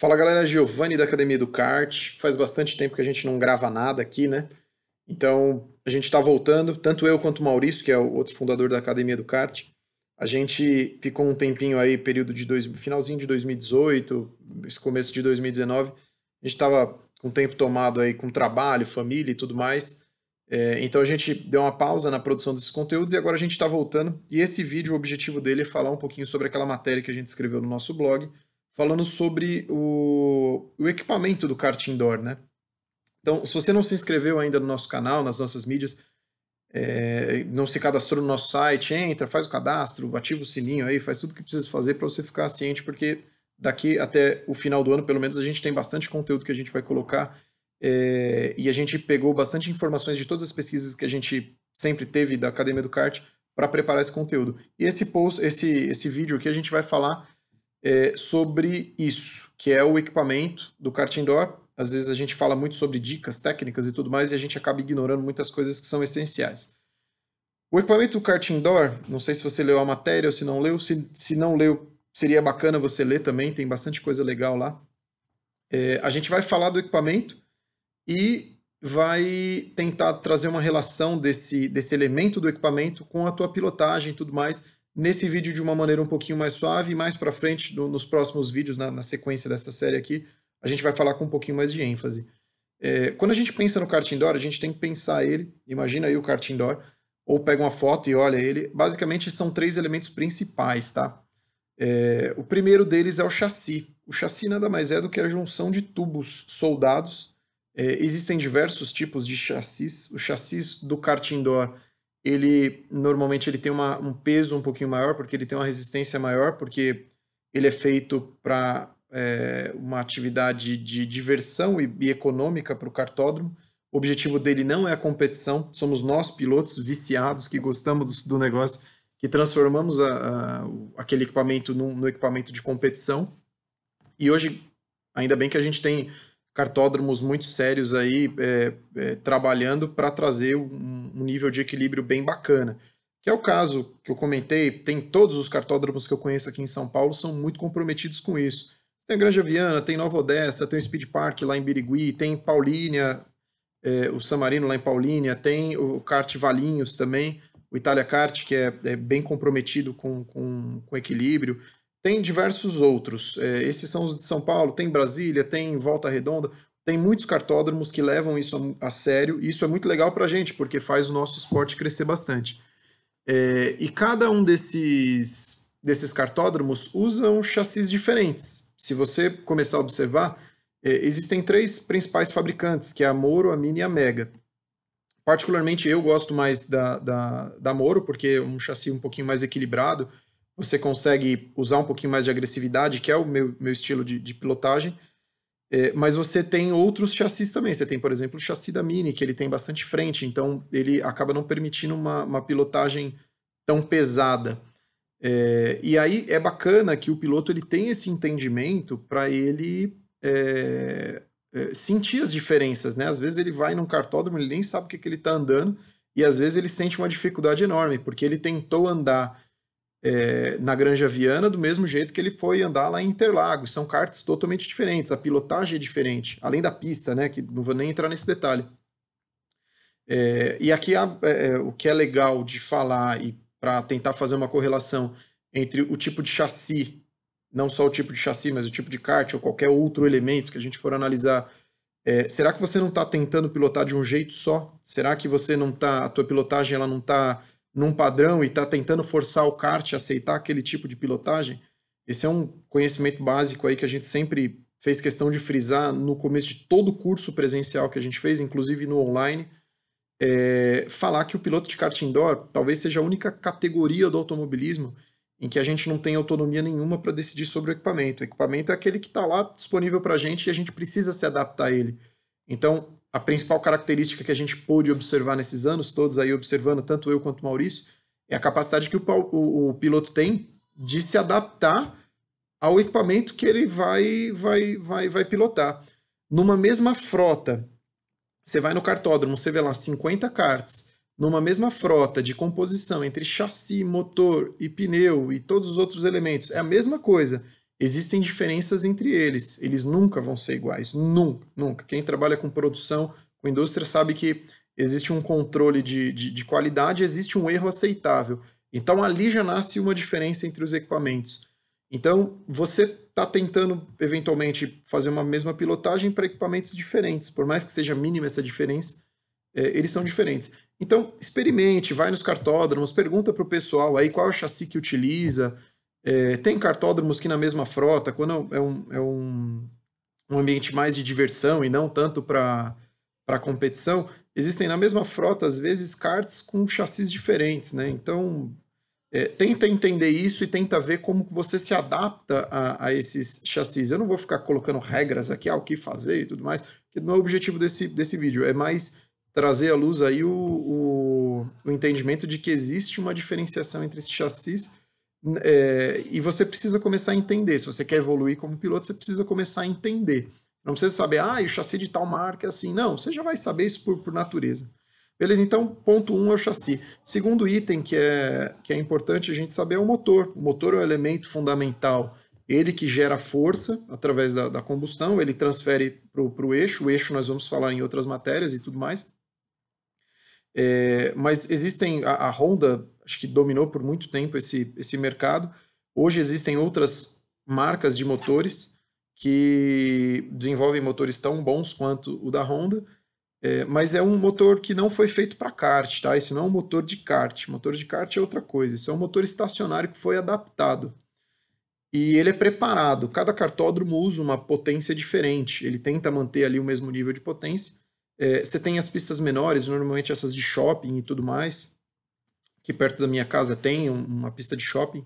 Fala galera, Giovanni da Academia do Kart. Faz bastante tempo que a gente não grava nada aqui, né? Então a gente está voltando, tanto eu quanto o Maurício, que é o outro fundador da Academia do Kart. A gente ficou um tempinho aí, período de dois, finalzinho de 2018, esse começo de 2019. A gente estava com tempo tomado aí com trabalho, família e tudo mais. É, então a gente deu uma pausa na produção desses conteúdos e agora a gente está voltando. E esse vídeo, o objetivo dele é falar um pouquinho sobre aquela matéria que a gente escreveu no nosso blog falando sobre o, o equipamento do kart indoor, né? Então, se você não se inscreveu ainda no nosso canal, nas nossas mídias, é, não se cadastrou no nosso site, entra, faz o cadastro, ativa o sininho aí, faz tudo o que precisa fazer para você ficar ciente, porque daqui até o final do ano, pelo menos, a gente tem bastante conteúdo que a gente vai colocar é, e a gente pegou bastante informações de todas as pesquisas que a gente sempre teve da Academia do Kart para preparar esse conteúdo. E esse post, esse, esse vídeo aqui, a gente vai falar é, sobre isso, que é o equipamento do kart indoor. Às vezes a gente fala muito sobre dicas técnicas e tudo mais e a gente acaba ignorando muitas coisas que são essenciais. O equipamento do kart indoor, não sei se você leu a matéria ou se não leu, se, se não leu, seria bacana você ler também, tem bastante coisa legal lá. É, a gente vai falar do equipamento e vai tentar trazer uma relação desse, desse elemento do equipamento com a tua pilotagem e tudo mais nesse vídeo de uma maneira um pouquinho mais suave e mais para frente, no, nos próximos vídeos, na, na, sequência dessa série aqui, a gente vai falar com um pouquinho mais de ênfase. É, quando a gente pensa no karting door, a gente tem que pensar ele, imagina aí o karting door, ou pega uma foto e olha ele, basicamente são três elementos principais, tá? É, o primeiro deles é o chassi. O chassi nada mais é do que a junção de tubos soldados. É, existem diversos tipos de chassis. O chassis do kart indoor ele normalmente ele tem uma, um peso um pouquinho maior, porque ele tem uma resistência maior, porque ele é feito para é, uma atividade de diversão e, e econômica para o cartódromo. O objetivo dele não é a competição, somos nós, pilotos viciados, que gostamos do, do negócio, que transformamos a, a, aquele equipamento num, no equipamento de competição. E hoje, ainda bem que a gente tem cartódromos muito sérios aí é, é, trabalhando para trazer um, nível de equilíbrio bem bacana. Que é o caso que eu comentei, tem todos os cartódromos que eu conheço aqui em São Paulo são muito comprometidos com isso. Tem a Granja Viana, tem Nova Odessa, tem o Speed Park lá em Birigui, tem Paulínia, é, o Marino lá em Paulínia, tem o Kart Valinhos também, o Itália Kart, que é, é bem comprometido com, com, com equilíbrio tem diversos outros. É, esses são os de São Paulo, tem Brasília, tem Volta Redonda, tem muitos cartódromos que levam isso a, a sério. E isso é muito legal para a gente, porque faz o nosso esporte crescer bastante. É, e cada um desses, desses cartódromos usam chassis diferentes. Se você começar a observar, é, existem três principais fabricantes, que é a Moro, a Mini e a Mega. Particularmente eu gosto mais da, da, da Moro, porque é um chassi um pouquinho mais equilibrado, você consegue usar um pouquinho mais de agressividade, que é o meu, meu estilo de, de pilotagem, é, mas você tem outros chassis também. Você tem, por exemplo, o chassi da Mini, que ele tem bastante frente, então ele acaba não permitindo uma, uma pilotagem tão pesada. É, e aí é bacana que o piloto ele tem esse entendimento para ele é, é, sentir as diferenças, né? Às vezes ele vai num cartódromo, ele nem sabe o que, que ele está andando, e às vezes ele sente uma dificuldade enorme, porque ele tentou andar é, na Granja Viana, do mesmo jeito que ele foi andar lá em Interlagos. São cartas totalmente diferentes, a pilotagem é diferente, além da pista, né? Que não vou nem entrar nesse detalhe. É, e aqui é, é, o que é legal de falar e para tentar fazer uma correlação entre o tipo de chassi, não só o tipo de chassi, mas o tipo de kart ou qualquer outro elemento que a gente for analisar. É, será que você não está tentando pilotar de um jeito só? Será que você não tá, a tua pilotagem ela não está num padrão e está tentando forçar o kart a aceitar aquele tipo de pilotagem, esse é um conhecimento básico aí que a gente sempre fez questão de frisar no começo de todo o curso presencial que a gente fez, inclusive no online, é, falar que o piloto de kart indoor talvez seja a única categoria do automobilismo em que a gente não tem autonomia nenhuma para decidir sobre o equipamento. O equipamento é aquele que está lá disponível para a gente e a gente precisa se adaptar a ele. Então, a principal característica que a gente pôde observar nesses anos todos aí observando tanto eu quanto o Maurício é a capacidade que o, o, o piloto tem de se adaptar ao equipamento que ele vai vai vai vai pilotar. Numa mesma frota, você vai no cartódromo, você vê lá 50 karts, numa mesma frota de composição entre chassi, motor e pneu e todos os outros elementos, é a mesma coisa existem diferenças entre eles. Eles nunca vão ser iguais, nunca, nunca. Quem trabalha com produção, com indústria, sabe que existe um controle de, de, de qualidade, existe um erro aceitável. Então ali já nasce uma diferença entre os equipamentos. Então você está tentando eventualmente fazer uma mesma pilotagem para equipamentos diferentes, por mais que seja mínima essa diferença, é, eles são diferentes. Então experimente, vai nos cartódromos, pergunta para o pessoal aí qual é o chassi que utiliza, é, tem cartódromos que na mesma frota, quando é um, é um, é um ambiente mais de diversão e não tanto para competição, existem na mesma frota, às vezes, karts com chassis diferentes, né? Então, é, tenta entender isso e tenta ver como você se adapta a, a, esses chassis. Eu não vou ficar colocando regras aqui, ah, que fazer e tudo mais, que não é o objetivo desse, desse vídeo, é mais trazer à luz aí o, o, o entendimento de que existe uma diferenciação entre esses chassis é, e você precisa começar a entender. Se você quer evoluir como piloto, você precisa começar a entender. Não precisa saber, ah, o chassi de tal marca é assim. Não, você já vai saber isso por, por natureza. Beleza, então, ponto 1 um é o chassi. Segundo item que é, que é importante a gente saber é o motor. O motor é um elemento fundamental. Ele que gera força através da, da combustão, ele transfere para o eixo. O eixo nós vamos falar em outras matérias e tudo mais. É, mas existem, a, a Honda acho que dominou por muito tempo esse, esse mercado. Hoje existem outras marcas de motores que desenvolvem motores tão bons quanto o da Honda, é, mas é um motor que não foi feito para kart, tá? Esse não é um motor de kart. Motor de kart é outra coisa. Isso é um motor estacionário que foi adaptado. E ele é preparado. Cada cartódromo usa uma potência diferente. Ele tenta manter ali o mesmo nível de potência. É, você tem as pistas menores, normalmente essas de shopping e tudo mais, que perto da minha casa tem, uma pista de shopping,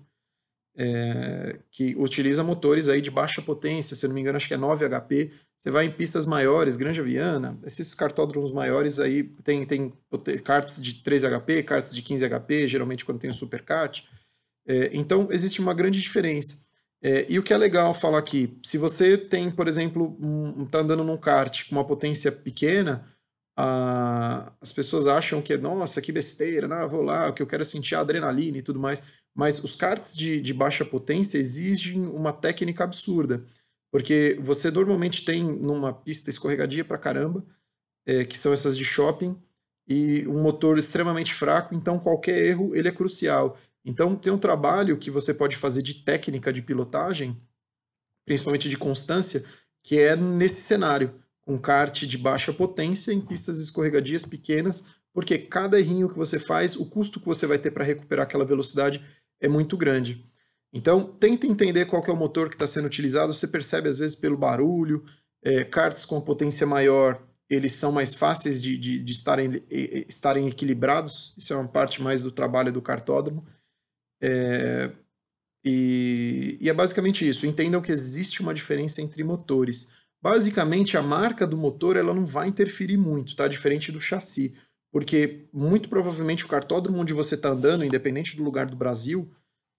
é, que utiliza motores aí de baixa potência, se eu não me engano, acho que é 9 HP. Você vai em pistas maiores, Granja Viana, esses cartódromos maiores aí tem, tem de 3 HP, cartas de 15 HP, geralmente quando tem o super É, então, existe uma grande diferença. É, e o que é legal falar aqui, se você tem, por exemplo, um, tá andando num kart com uma potência pequena, as pessoas acham que, nossa, que besteira, né? vou lá, o que eu quero é sentir adrenalina e tudo mais. Mas os karts de, de baixa potência exigem uma técnica absurda. Porque você normalmente tem numa pista escorregadia pra caramba, é, que são essas de shopping, e um motor extremamente fraco, então qualquer erro ele é crucial. Então tem um trabalho que você pode fazer de técnica de pilotagem, principalmente de constância, que é nesse cenário com kart de baixa potência em pistas escorregadias pequenas, porque cada errinho que você faz, o custo que você vai ter para recuperar aquela velocidade é muito grande. Então, tenta entender qual é o motor que está sendo utilizado. Você percebe, às vezes, pelo barulho. É, karts com potência maior, eles são mais fáceis de, de, de estarem, estarem equilibrados. Isso é uma parte mais do trabalho do cartódromo. É, e, e é basicamente isso. Entendam que existe uma diferença entre motores. Basicamente, a marca do motor ela não vai interferir muito, tá? Diferente do chassi, porque muito provavelmente o cartódromo onde você está andando, independente do lugar do Brasil,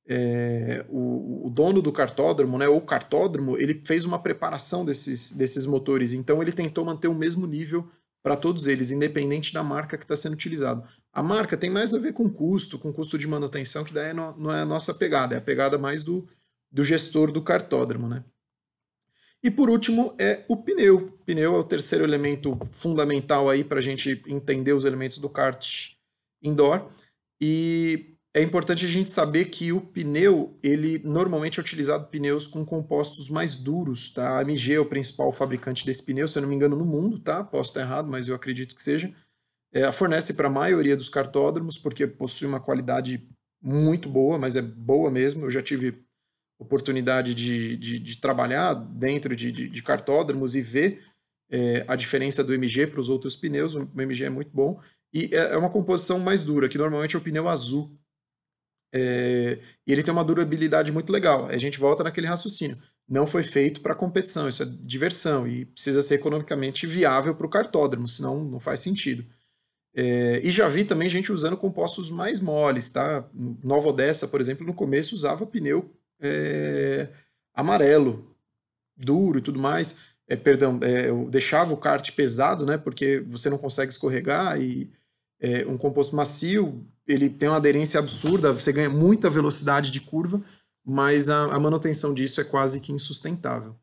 é, o, o, dono do cartódromo, né, O cartódromo, ele fez uma preparação desses, desses motores, então ele tentou manter o mesmo nível para todos eles, independente da marca que está sendo utilizado. A marca tem mais a ver com custo, com custo de manutenção, que daí é não, não é a nossa pegada, é a pegada mais do, do gestor do cartódromo, né? E por último é o pneu. O pneu é o terceiro elemento fundamental aí para a gente entender os elementos do kart indoor. E é importante a gente saber que o pneu, ele normalmente é utilizado pneus com compostos mais duros, tá? A MG é o principal fabricante desse pneu, se eu não me engano, no mundo, tá? Posso estar errado, mas eu acredito que seja. É, fornece para a maioria dos cartódromos, porque possui uma qualidade muito boa, mas é boa mesmo. Eu já tive oportunidade de, de, de trabalhar dentro de, de, de, cartódromos e ver é, a diferença do MG para os outros pneus. O MG é muito bom e é, é uma composição mais dura, que normalmente é o pneu azul. É, e ele tem uma durabilidade muito legal. A gente volta naquele raciocínio. Não foi feito para competição, isso é diversão e precisa ser economicamente viável para o cartódromo, senão não faz sentido. É, e já vi também gente usando compostos mais moles, tá? Nova Odessa, por exemplo, no começo usava pneu é, amarelo, duro e tudo mais. É, perdão, é, eu deixava o kart pesado, né? Porque você não consegue escorregar e é, um composto macio ele tem uma aderência absurda, você ganha muita velocidade de curva, mas a, a manutenção disso é quase que insustentável.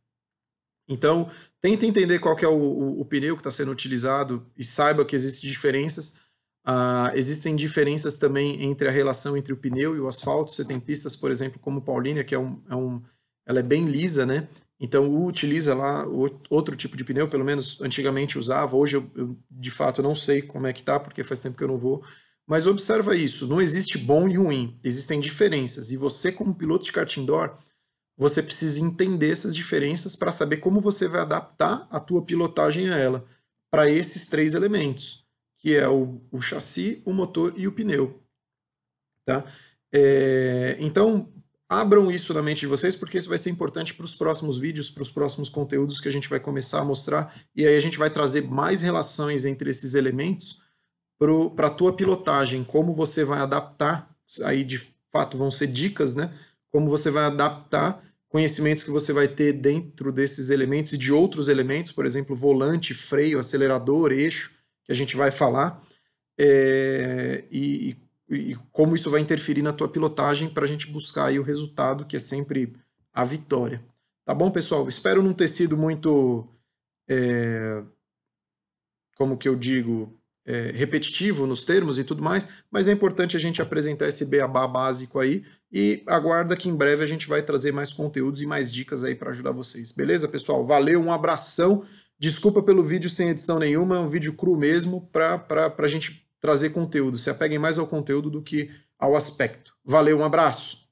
Então, tente entender qual é o, o, o pneu que está sendo utilizado e saiba que existem diferenças Uh, existem diferenças também entre a relação entre o pneu e o asfalto. Você tem pistas, por exemplo, como Paulínia, que é um, é um, ela é bem lisa, né? Então utiliza lá outro tipo de pneu, pelo menos antigamente usava. Hoje eu, eu de fato não sei como é que tá, porque faz tempo que eu não vou. Mas observa isso, não existe bom e ruim, existem diferenças. E você, como piloto de kart indoor, você precisa entender essas diferenças para saber como você vai adaptar a tua pilotagem a ela, para esses três elementos que é o, o chassi, o motor e o pneu. Tá? É, então, abram isso na mente de vocês, porque isso vai ser importante para os próximos vídeos, para os próximos conteúdos que a gente vai começar a mostrar, e aí a gente vai trazer mais relações entre esses elementos para a tua pilotagem, como você vai adaptar, aí de fato vão ser dicas, né? Como você vai adaptar conhecimentos que você vai ter dentro desses elementos e de outros elementos, por exemplo, volante, freio, acelerador, eixo, que a gente vai falar é, e, e, como isso vai interferir na tua pilotagem para a gente buscar aí o resultado, que é sempre a vitória. Tá bom, pessoal? Espero não ter sido muito, é, como que eu digo, é, repetitivo nos termos e tudo mais, mas é importante a gente apresentar esse beabá básico aí e aguarda que em breve a gente vai trazer mais conteúdos e mais dicas aí para ajudar vocês. Beleza, pessoal? Valeu, um abração. Desculpa pelo vídeo sem edição nenhuma, é um vídeo cru mesmo para a gente trazer conteúdo. Se apeguem mais ao conteúdo do que ao aspecto. Valeu, um abraço!